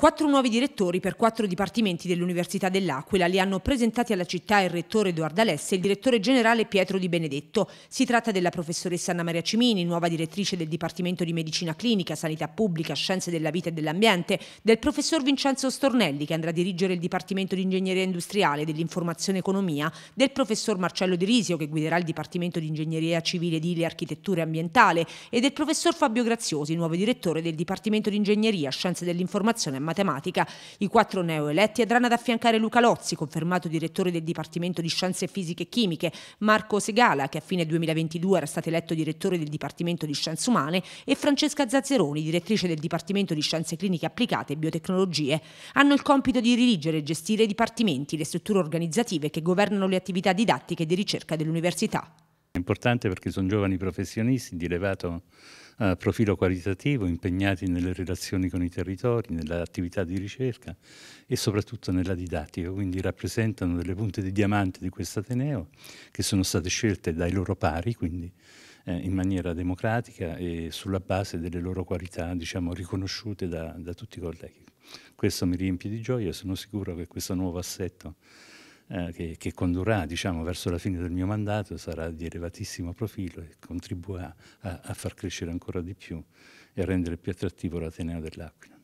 Quattro nuovi direttori per quattro dipartimenti dell'Università dell'Aquila li hanno presentati alla città il rettore Edoardo Alessa e il direttore generale Pietro Di Benedetto. Si tratta della professoressa Anna Maria Cimini, nuova direttrice del Dipartimento di Medicina Clinica, Sanità Pubblica, Scienze della Vita e dell'Ambiente, del professor Vincenzo Stornelli che andrà a dirigere il Dipartimento di Ingegneria Industriale, dell'Informazione e Economia, del professor Marcello De Risio che guiderà il Dipartimento di Ingegneria Civile, Edile, Architettura e Ambientale e del professor Fabio Graziosi, nuovo direttore del Dipartimento di Ingegneria, Scienze dell'Informazione e matematica, i quattro neoeletti andranno ad affiancare Luca Lozzi, confermato direttore del Dipartimento di Scienze Fisiche e Chimiche, Marco Segala, che a fine 2022 era stato eletto direttore del Dipartimento di Scienze Umane, e Francesca Zazzeroni, direttrice del Dipartimento di Scienze Cliniche Applicate e Biotecnologie. Hanno il compito di dirigere e gestire i dipartimenti, le strutture organizzative che governano le attività didattiche e di ricerca dell'università importante perché sono giovani professionisti di elevato eh, profilo qualitativo, impegnati nelle relazioni con i territori, nell'attività di ricerca e soprattutto nella didattica, quindi rappresentano delle punte di diamante di questo Ateneo che sono state scelte dai loro pari, quindi eh, in maniera democratica e sulla base delle loro qualità diciamo, riconosciute da, da tutti i colleghi. Questo mi riempie di gioia, sono sicuro che questo nuovo assetto eh, che, che, condurrà diciamo, verso la fine del mio mandato sarà di elevatissimo profilo e contribuirà a, a far crescere ancora di più e a rendere più attrattivo l'Ateneo dell'Aquila.